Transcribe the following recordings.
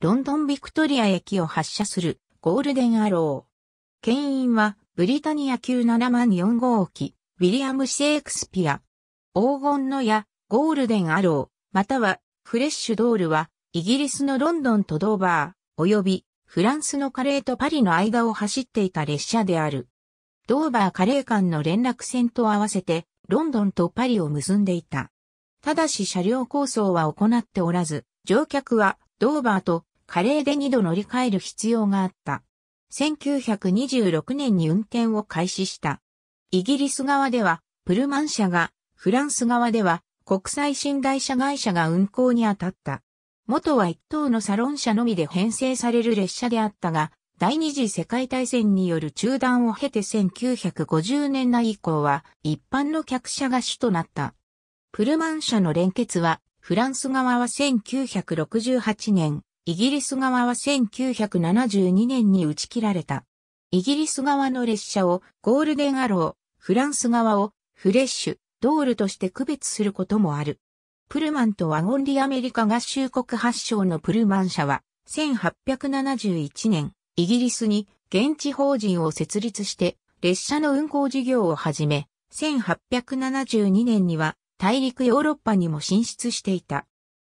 ロンドンビクトリア駅を発車するゴールデンアロー。牽引はブリタニア級7万4号機、ウィリアム・シェイクスピア。黄金の矢、ゴールデンアロー、またはフレッシュドールはイギリスのロンドンとドーバー、及びフランスのカレーとパリの間を走っていた列車である。ドーバーカレー間の連絡線と合わせて、ロンドンとパリを結んでいた。ただし車両構想は行っておらず、乗客はドーバーとカレーで二度乗り換える必要があった。1926年に運転を開始した。イギリス側では、プルマン社が、フランス側では、国際信頼車会社が運行に当たった。元は一等のサロン車のみで編成される列車であったが、第二次世界大戦による中断を経て1950年代以降は、一般の客車が主となった。プルマン社の連結は、フランス側は1968年、イギリス側は1972年に打ち切られた。イギリス側の列車をゴールデンアロー、フランス側をフレッシュ、ドールとして区別することもある。プルマンとワゴンリアメリカ合衆国発祥のプルマン社は、1871年、イギリスに現地法人を設立して、列車の運行事業を始め、1872年には大陸ヨーロッパにも進出していた。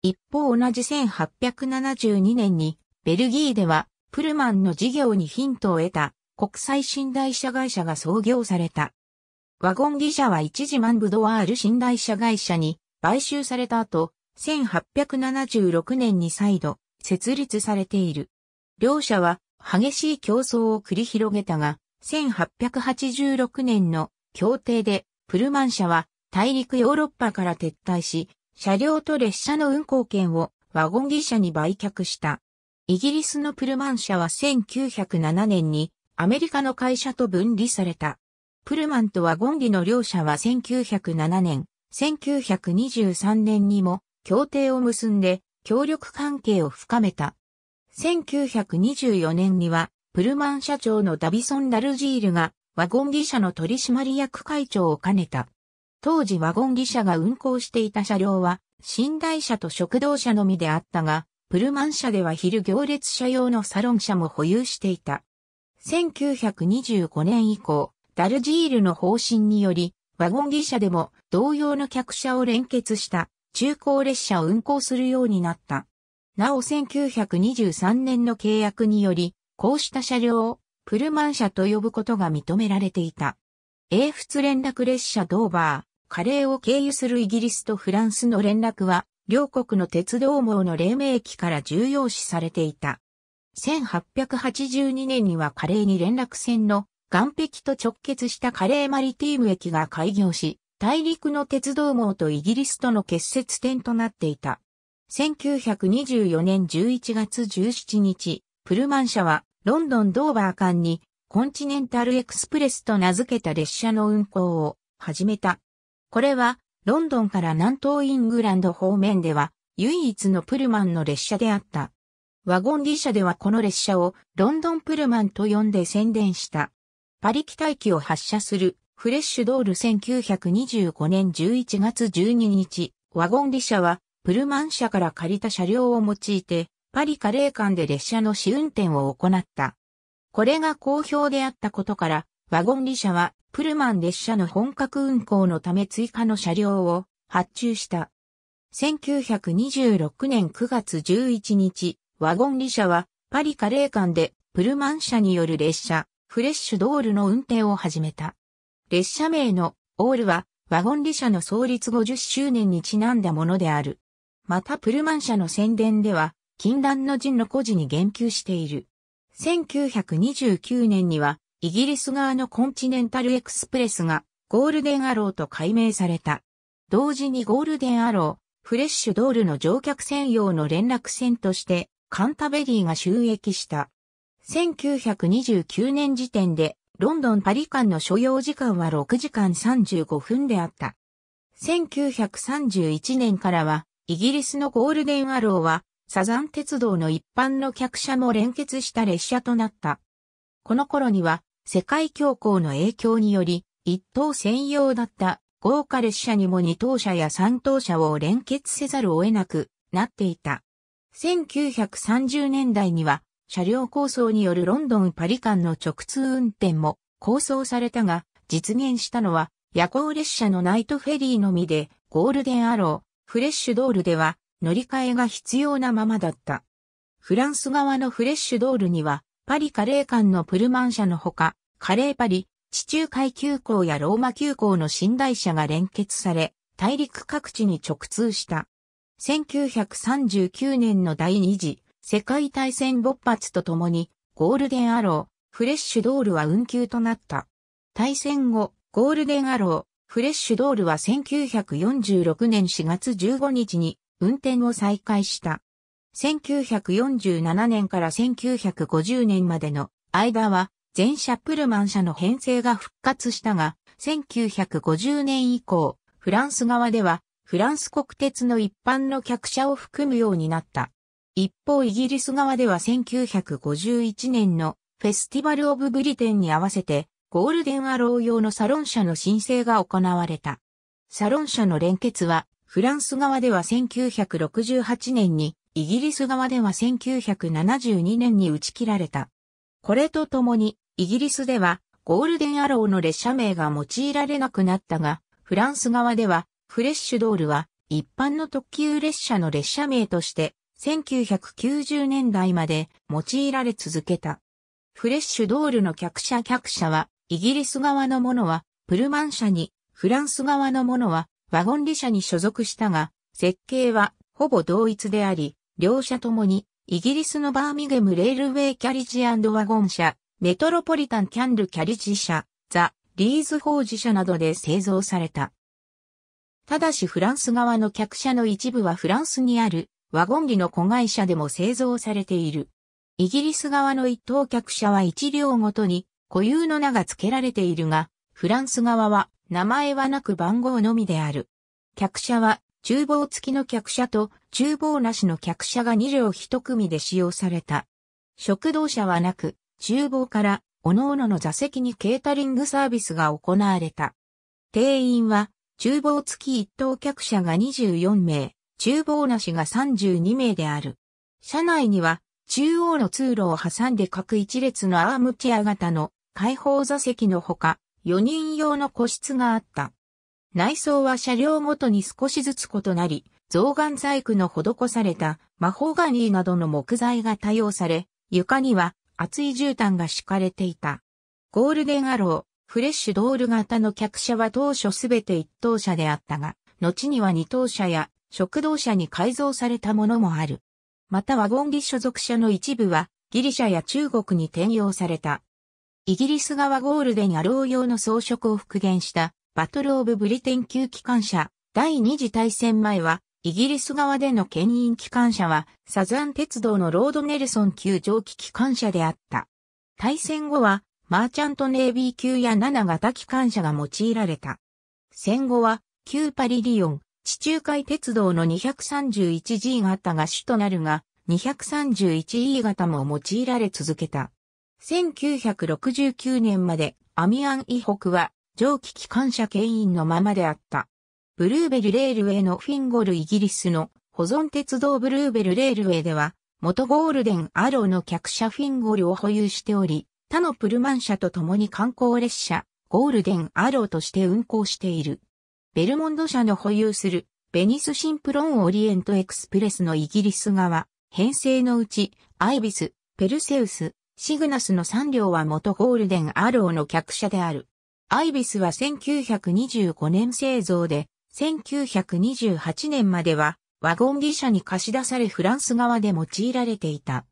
一方同じ1872年に、ベルギーでは、プルマンの事業にヒントを得た、国際信頼者会社が創業された。ワゴンギ社は一時マンブドワール信頼者会社に買収された後、1876年に再度設立されている。両社は激しい競争を繰り広げたが、1886年の協定でプルマン社は大陸ヨーロッパから撤退し、車両と列車の運行権をワゴンギ社に売却した。イギリスのプルマン社は1907年にアメリカの会社と分離された。プルマンとワゴンギの両社は1907年、1923年にも協定を結んで協力関係を深めた。1924年にはプルマン社長のダビソン・ダルジールがワゴンギ社の取締役会長を兼ねた。当時ワゴン技車が運行していた車両は、寝台車と食堂車のみであったが、プルマン車では昼行列車用のサロン車も保有していた。1925年以降、ダルジールの方針により、ワゴン技車でも同様の客車を連結した中高列車を運行するようになった。なお1923年の契約により、こうした車両をプルマン車と呼ぶことが認められていた。英仏連絡列車ドーバー。カレーを経由するイギリスとフランスの連絡は、両国の鉄道網の黎明期から重要視されていた。1882年にはカレーに連絡船の岸壁と直結したカレーマリティーム駅が開業し、大陸の鉄道網とイギリスとの結節点となっていた。1924年11月17日、プルマン社はロンドンドーバー間にコンチネンタルエクスプレスと名付けた列車の運行を始めた。これは、ロンドンから南東イングランド方面では、唯一のプルマンの列車であった。ワゴン利車ではこの列車をロンドンプルマンと呼んで宣伝した。パリ機体機を発射するフレッシュドール1925年11月12日、ワゴン利車はプルマン社から借りた車両を用いて、パリカレー間で列車の試運転を行った。これが好評であったことから、ワゴン利社は、プルマン列車の本格運行のため追加の車両を発注した。1926年9月11日、ワゴン利社は、パリカレー間で、プルマン社による列車、フレッシュドールの運転を始めた。列車名のオールは、ワゴン利社の創立50周年にちなんだものである。またプルマン社の宣伝では、禁断の人の故事に言及している。1929年には、イギリス側のコンチネンタルエクスプレスがゴールデンアローと改名された。同時にゴールデンアロー、フレッシュドールの乗客専用の連絡船としてカンタベリーが収益した。1929年時点でロンドンパリ間の所要時間は6時間35分であった。1931年からはイギリスのゴールデンアローはサザン鉄道の一般の客車も連結した列車となった。この頃には世界恐慌の影響により、一等専用だった豪華列車にも二等車や三等車を連結せざるを得なくなっていた。1930年代には車両構想によるロンドンパリ間の直通運転も構想されたが実現したのは夜行列車のナイトフェリーのみでゴールデンアロー、フレッシュドールでは乗り換えが必要なままだった。フランス側のフレッシュドールにはパリカレー館のプルマン社のほか、カレーパリ、地中海急行やローマ急行の寝台車が連結され、大陸各地に直通した。1939年の第二次世界大戦勃発とともに、ゴールデンアロー、フレッシュドールは運休となった。大戦後、ゴールデンアロー、フレッシュドールは1946年4月15日に運転を再開した。1947年から1950年までの間は、全社。プルマン社の編成が復活したが、1950年以降、フランス側では、フランス国鉄の一般の客車を含むようになった。一方イギリス側では1951年のフェスティバル・オブ・ブリテンに合わせて、ゴールデンアロー用のサロン車の申請が行われた。サロン車の連結は、フランス側では1968年にイギリス側では1972年に打ち切られた。これとともに、イギリスではゴールデンアローの列車名が用いられなくなったが、フランス側ではフレッシュドールは一般の特急列車の列車名として1990年代まで用いられ続けた。フレッシュドールの客車客車は、イギリス側のものは、プルマン車に、フランス側のものは、ワゴン利車に所属したが、設計は、ほぼ同一であり、両社ともに、イギリスのバーミゲムレールウェイキャリジワゴン社、メトロポリタンキャンルキャリジ社、ザ・リーズ法事ージ社などで製造された。ただしフランス側の客車の一部はフランスにあるワゴン機の子会社でも製造されている。イギリス側の一等客車は一両ごとに固有の名が付けられているが、フランス側は名前はなく番号のみである。客車は厨房付きの客車と厨房なしの客車が2両1組で使用された。食堂車はなく、厨房から各々の座席にケータリングサービスが行われた。定員は、厨房付き一等客車が24名、厨房なしが32名である。車内には、中央の通路を挟んで各一列のアームチェア型の開放座席のほか、4人用の個室があった。内装は車両ごとに少しずつ異なり、象眼細工の施された魔法ガニーなどの木材が多用され、床には厚い絨毯が敷かれていた。ゴールデンアロー、フレッシュドール型の客車は当初すべて一等車であったが、後には二等車や食堂車に改造されたものもある。またワゴンギ所属車の一部はギリシャや中国に転用された。イギリス側ゴールデンアロー用の装飾を復元したバトル・オブ・ブリテン級機関車、第二次大戦前は、イギリス側での牽引機関車は、サザン鉄道のロードネルソン級蒸気機関車であった。大戦後は、マーチャントネイビー級や7型機関車が用いられた。戦後は、旧パリリオン、地中海鉄道の 231G 型が主となるが、231E 型も用いられ続けた。1969年までアミアン以北は蒸気機関車牽引のままであった。ブルーベルレールウェイのフィンゴルイギリスの保存鉄道ブルーベルレールウェイでは、元ゴールデンアローの客車フィンゴルを保有しており、他のプルマン車と共に観光列車、ゴールデンアローとして運行している。ベルモンド社の保有するベニスシンプロンオリエントエクスプレスのイギリス側、編成のうち、アイビス、ペルセウス、シグナスの3両は元ゴールデンアローの客車である。アイビスは1925年製造で、1928年まではワゴン技車に貸し出されフランス側で用いられていた。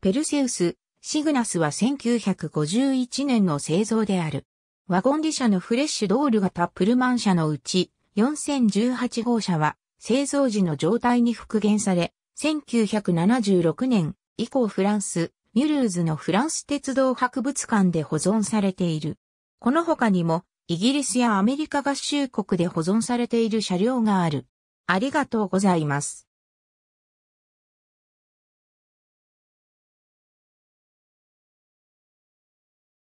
ペルセウス、シグナスは1951年の製造である。ワゴン技車のフレッシュドール型プルマン車のうち4018号車は製造時の状態に復元され、1976年以降フランス、ミュルーズのフランス鉄道博物館で保存されている。この他にも、イギリスやアメリカ合衆国で保存されている車両がある。ありがとうございます。